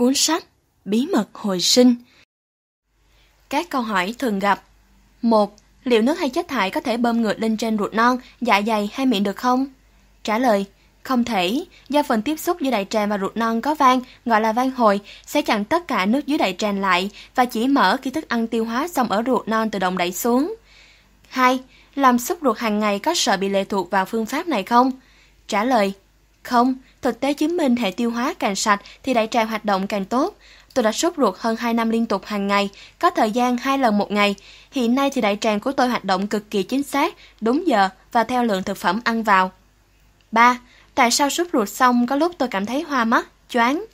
cuốn sách Bí mật hồi sinh. Các câu hỏi thường gặp. 1. Liệu nước hay chất thải có thể bơm ngược lên trên ruột non, dạ dày hay miệng được không? Trả lời, không thể, do phần tiếp xúc giữa đại tràng và ruột non có van, gọi là van hồi, sẽ chặn tất cả nước dưới đại tràng lại và chỉ mở khi thức ăn tiêu hóa xong ở ruột non tự động đẩy xuống. 2. Làm xúc ruột hàng ngày có sợ bị lệ thuộc vào phương pháp này không? Trả lời, không, thực tế chứng minh hệ tiêu hóa càng sạch thì đại tràng hoạt động càng tốt. Tôi đã sốt ruột hơn 2 năm liên tục hàng ngày, có thời gian 2 lần một ngày. Hiện nay thì đại tràng của tôi hoạt động cực kỳ chính xác, đúng giờ và theo lượng thực phẩm ăn vào. 3. Tại sao sốt ruột xong có lúc tôi cảm thấy hoa mắt, choáng?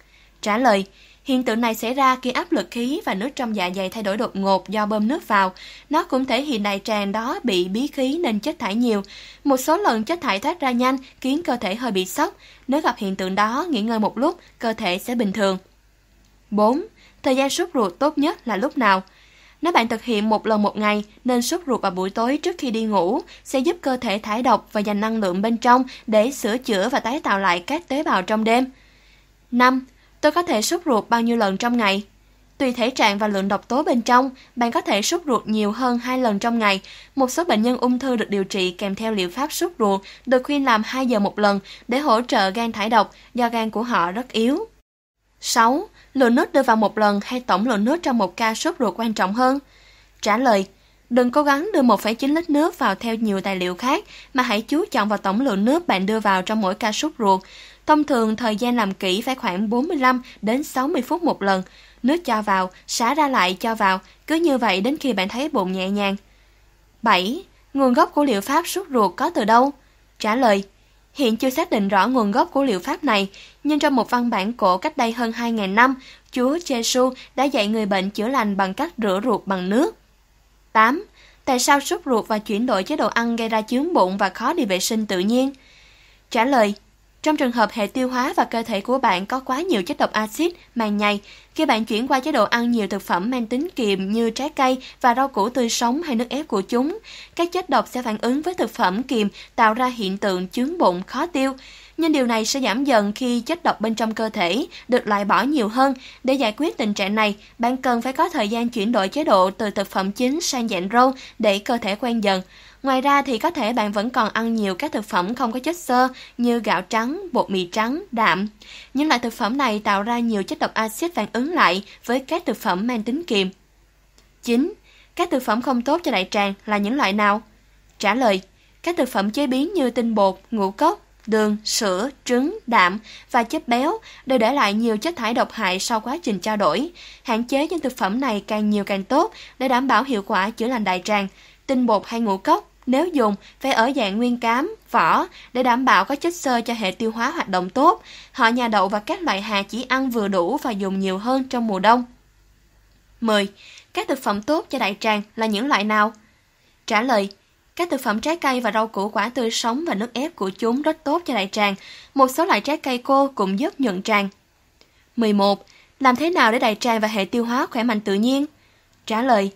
Trả lời, Hiện tượng này xảy ra khi áp lực khí và nước trong dạ dày thay đổi đột ngột do bơm nước vào. Nó cũng thể hiện đại tràng đó bị bí khí nên chất thải nhiều. Một số lần chất thải thoát ra nhanh khiến cơ thể hơi bị sốc. Nếu gặp hiện tượng đó, nghỉ ngơi một lúc, cơ thể sẽ bình thường. 4. Thời gian sốt ruột tốt nhất là lúc nào? Nếu bạn thực hiện một lần một ngày nên sốt ruột vào buổi tối trước khi đi ngủ sẽ giúp cơ thể thải độc và dành năng lượng bên trong để sửa chữa và tái tạo lại các tế bào trong đêm. 5. Tôi có thể sốt ruột bao nhiêu lần trong ngày? Tùy thể trạng và lượng độc tố bên trong, bạn có thể sốt ruột nhiều hơn 2 lần trong ngày. Một số bệnh nhân ung thư được điều trị kèm theo liệu pháp sốt ruột được khuyên làm 2 giờ một lần để hỗ trợ gan thải độc do gan của họ rất yếu. 6. Lượng nước đưa vào một lần hay tổng lượng nước trong một ca sốt ruột quan trọng hơn? Trả lời, đừng cố gắng đưa 1,9 lít nước vào theo nhiều tài liệu khác mà hãy chú trọng vào tổng lượng nước bạn đưa vào trong mỗi ca sốt ruột. Thông thường thời gian làm kỹ phải khoảng 45 đến 60 phút một lần. Nước cho vào, xả ra lại cho vào, cứ như vậy đến khi bạn thấy bụng nhẹ nhàng. 7. Nguồn gốc của liệu pháp rút ruột có từ đâu? Trả lời, hiện chưa xác định rõ nguồn gốc của liệu pháp này, nhưng trong một văn bản cổ cách đây hơn 2.000 năm, Chúa Giêsu đã dạy người bệnh chữa lành bằng cách rửa ruột bằng nước. 8. Tại sao rút ruột và chuyển đổi chế độ ăn gây ra chướng bụng và khó đi vệ sinh tự nhiên? Trả lời, trong trường hợp hệ tiêu hóa và cơ thể của bạn có quá nhiều chất độc axit, màng nhầy khi bạn chuyển qua chế độ ăn nhiều thực phẩm mang tính kiềm như trái cây và rau củ tươi sống hay nước ép của chúng, các chất độc sẽ phản ứng với thực phẩm kiềm tạo ra hiện tượng chướng bụng khó tiêu. Nhưng điều này sẽ giảm dần khi chất độc bên trong cơ thể được loại bỏ nhiều hơn. Để giải quyết tình trạng này, bạn cần phải có thời gian chuyển đổi chế độ từ thực phẩm chính sang dạng rau để cơ thể quen dần. Ngoài ra thì có thể bạn vẫn còn ăn nhiều các thực phẩm không có chất xơ như gạo trắng, bột mì trắng, đạm. Những loại thực phẩm này tạo ra nhiều chất độc axit phản ứng ứng lại với các thực phẩm mang tính kiềm. 9. Các thực phẩm không tốt cho đại tràng là những loại nào? Trả lời, các thực phẩm chế biến như tinh bột, ngũ cốc, đường, sữa, trứng, đạm và chất béo đều để lại nhiều chất thải độc hại sau quá trình trao đổi. Hạn chế những thực phẩm này càng nhiều càng tốt để đảm bảo hiệu quả chữa lành đại tràng. Tinh bột hay ngũ cốc nếu dùng, phải ở dạng nguyên cám, vỏ để đảm bảo có chất xơ cho hệ tiêu hóa hoạt động tốt. Họ nhà đậu và các loại hạt chỉ ăn vừa đủ và dùng nhiều hơn trong mùa đông. 10. Các thực phẩm tốt cho đại tràng là những loại nào? Trả lời, các thực phẩm trái cây và rau củ quả tươi sống và nước ép của chúng rất tốt cho đại tràng. Một số loại trái cây khô cũng giúp nhuận tràng. 11. Làm thế nào để đại tràng và hệ tiêu hóa khỏe mạnh tự nhiên? Trả lời,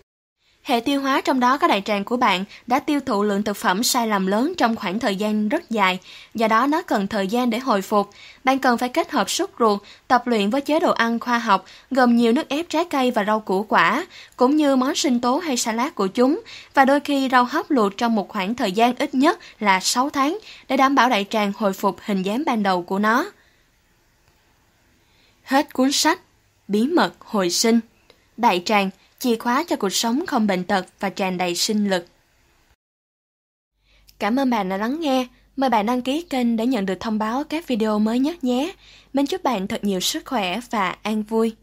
Hệ tiêu hóa trong đó có đại tràng của bạn đã tiêu thụ lượng thực phẩm sai lầm lớn trong khoảng thời gian rất dài, do đó nó cần thời gian để hồi phục. Bạn cần phải kết hợp súc ruột, tập luyện với chế độ ăn khoa học, gồm nhiều nước ép trái cây và rau củ quả, cũng như món sinh tố hay salad của chúng, và đôi khi rau hấp luộc trong một khoảng thời gian ít nhất là 6 tháng để đảm bảo đại tràng hồi phục hình dáng ban đầu của nó. Hết cuốn sách Bí mật hồi sinh Đại tràng – chìa khóa cho cuộc sống không bệnh tật và tràn đầy sinh lực. Cảm ơn bạn đã lắng nghe. Mời bạn đăng ký kênh để nhận được thông báo các video mới nhất nhé. Mình chúc bạn thật nhiều sức khỏe và an vui.